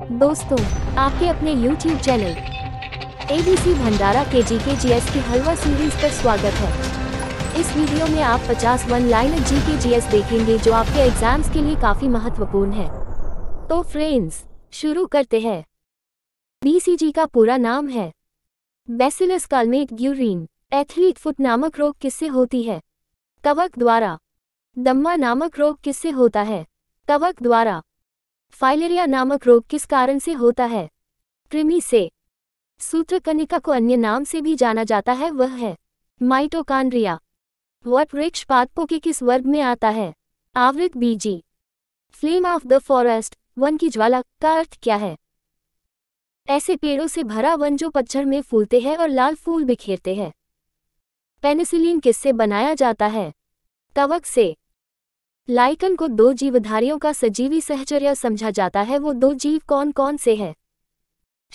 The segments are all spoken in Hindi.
दोस्तों आपके अपने YouTube चैनल एबीसी भंडारा के जी के जी एस की हलवा सीरीज पर स्वागत है इस वीडियो में आप 50 वन लाइनर जी के जी एस देखेंगे जो आपके एग्जाम्स के लिए काफी महत्वपूर्ण है तो फ्रेंड्स शुरू करते हैं बीसीजी का पूरा नाम है bacillus Calmette Guerin athlete foot नामक रोग किससे होती है कवक द्वारा दम्मा नामक रोग किससे होता है कवक द्वारा फाइलेरिया नामक रोग किस कारण से होता है कृमि से सूत्र कनिका को अन्य नाम से भी जाना जाता है वह है माइटोकांड्रिया वट वृक्ष पादपों के किस वर्ग में आता है आवृत बीजी फ्लेम ऑफ द फॉरेस्ट वन की ज्वाला का अर्थ क्या है ऐसे पेड़ों से भरा वन जो पतझड़ में फूलते हैं और लाल फूल बिखेरते हैं पेनिसिलिन किससे बनाया जाता है कवक से लाइकन को दो जीवधारियों का सजीवी सहचर्य समझा जाता है वो दो जीव कौन कौन से हैं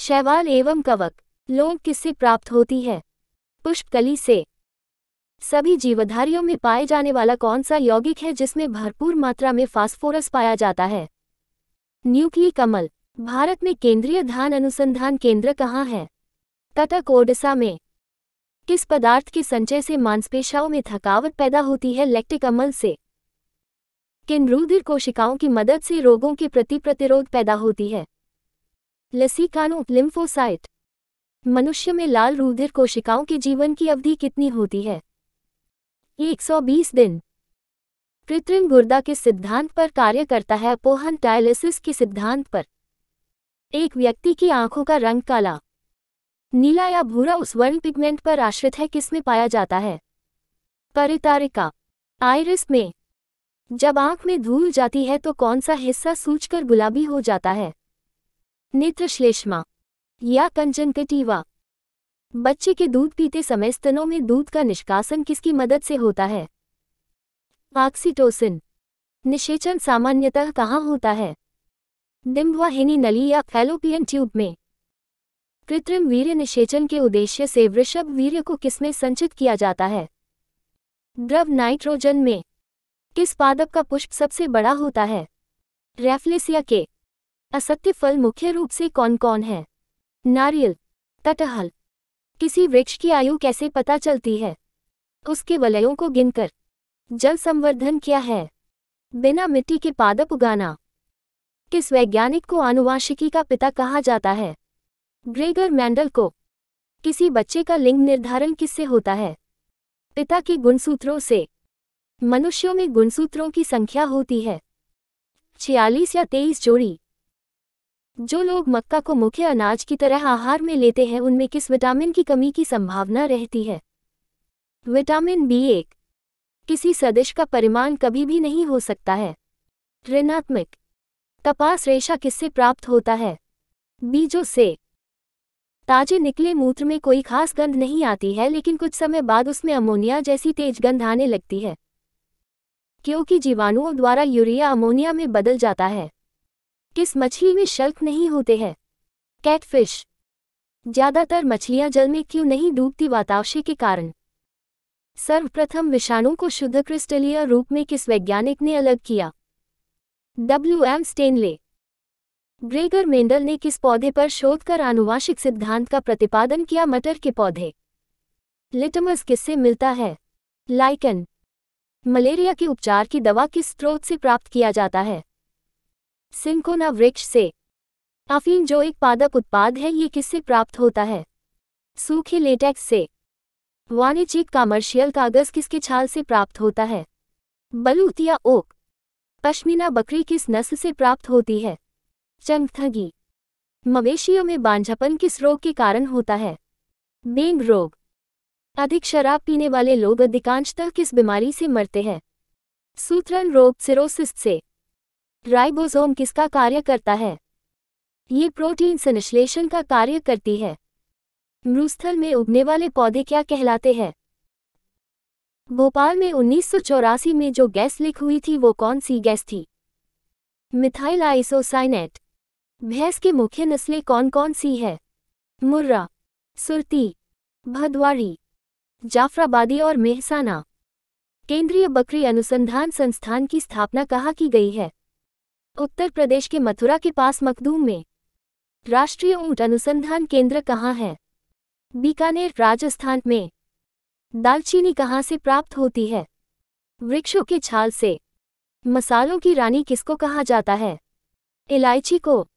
शैवाल एवं कवक लोग किससे प्राप्त होती है पुष्पकली से सभी जीवधारियों में पाए जाने वाला कौन सा यौगिक है जिसमें भरपूर मात्रा में फास्फोरस पाया जाता है न्यूक्ली कमल भारत में केंद्रीय धान अनुसंधान केंद्र कहाँ है तटक ओडिशा में किस पदार्थ के संचय से मांसपेशाओं में थकावट पैदा होती है लेक्टिकमल अमल से किन रुधिर कोशिकाओं की मदद से रोगों के प्रति प्रतिरोध पैदा होती है लसीकानो लिम्फोसाइट मनुष्य में लाल रुधिर कोशिकाओं के जीवन की अवधि कितनी होती है 120 दिन कृत्रिम गुर्दा के सिद्धांत पर कार्य करता है अपोहन डायलिसिस के सिद्धांत पर एक व्यक्ति की आंखों का रंग काला नीला या भूरा उस वर्ण पिगमेंट पर आश्रित है किसमें पाया जाता है परितारिका आयरिस में जब आंख में धूल जाती है तो कौन सा हिस्सा सूचकर गुलाबी हो जाता है नेत्रश्लेष्मा या कंचनकटिवा बच्चे के दूध पीते समय स्तनों में दूध का निष्कासन किसकी मदद से होता है ऑक्सीटोसिन निषेचन सामान्यतः कहाँ होता है हिनी नली या फैलोपियन ट्यूब में कृत्रिम वीर्य निषेचन के उद्देश्य से वृषभ वीर्य को किसमें संचित किया जाता है द्रव नाइट्रोजन में किस पादप का पुष्प सबसे बड़ा होता है रेफलेसिया के असत्य फल मुख्य रूप से कौन कौन है नारियल तटहल किसी वृक्ष की आयु कैसे पता चलती है उसके वलयों को गिनकर जल संवर्धन क्या है बिना मिट्टी के पादप उगाना किस वैज्ञानिक को आनुवांशिकी का पिता कहा जाता है ग्रेगर मैंडल को किसी बच्चे का लिंग निर्धारण किससे होता है पिता के गुणसूत्रों से मनुष्यों में गुणसूत्रों की संख्या होती है छियालीस या तेईस जोड़ी जो लोग मक्का को मुख्य अनाज की तरह आहार में लेते हैं उनमें किस विटामिन की कमी की संभावना रहती है विटामिन बी एक किसी सदिश का परिमाण कभी भी नहीं हो सकता है ऋणात्मक कपास रेशा किससे प्राप्त होता है बीजों से ताजे निकले मूत्र में कोई खास गंध नहीं आती है लेकिन कुछ समय बाद उसमें अमोनिया जैसी तेज गंध आने लगती है क्योंकि जीवाणुओं द्वारा यूरिया अमोनिया में बदल जाता है किस मछली में शल्क नहीं होते हैं कैटफिश ज्यादातर मछलियां जल में क्यों नहीं डूबती वातावशे के कारण सर्वप्रथम विषाणु को शुद्ध क्रिस्टलीय रूप में किस वैज्ञानिक ने अलग किया W M Stanley Gregor Mendel ने किस पौधे पर शोध कर आनुवांशिक सिद्धांत का प्रतिपादन किया मटर के पौधे लिटमस किससे मिलता है लाइकन मलेरिया के उपचार की दवा किस स्रोत से प्राप्त किया जाता है सिंकोना वृक्ष से अफीम जो एक पादप उत्पाद है ये किससे प्राप्त होता है सूखे लेटेक्स से वाणिज्यिक कॉमर्शियल कागज किसके छाल से प्राप्त होता है बलूत या ओक पश्मीना बकरी किस नस्ल से प्राप्त होती है चंगथगी मवेशियों में बांझपन किस रोग के कारण होता है बेंग रोग अधिक शराब पीने वाले लोग अधिकांशतः किस बीमारी से मरते हैं सूत्रण रोग सिरोसिस से राइबोसोम किसका कार्य करता है ये प्रोटीन संश्लेषण का कार्य करती है मरुस्थल में उगने वाले पौधे क्या कहलाते हैं भोपाल में उन्नीस में जो गैस लीक हुई थी वो कौन सी गैस थी मिथाइल आइसोसाइनेट भैंस के मुख्य नस्लें कौन कौन सी है मुर्रा सुरती भदवारी जाफराबादी और मेहसाना केंद्रीय बकरी अनुसंधान संस्थान की स्थापना कहा की गई है उत्तर प्रदेश के मथुरा के पास मखदूम में राष्ट्रीय ऊंट अनुसंधान केंद्र कहाँ है बीकानेर राजस्थान में दालचीनी कहाँ से प्राप्त होती है वृक्षों के छाल से मसालों की रानी किसको कहा जाता है इलायची को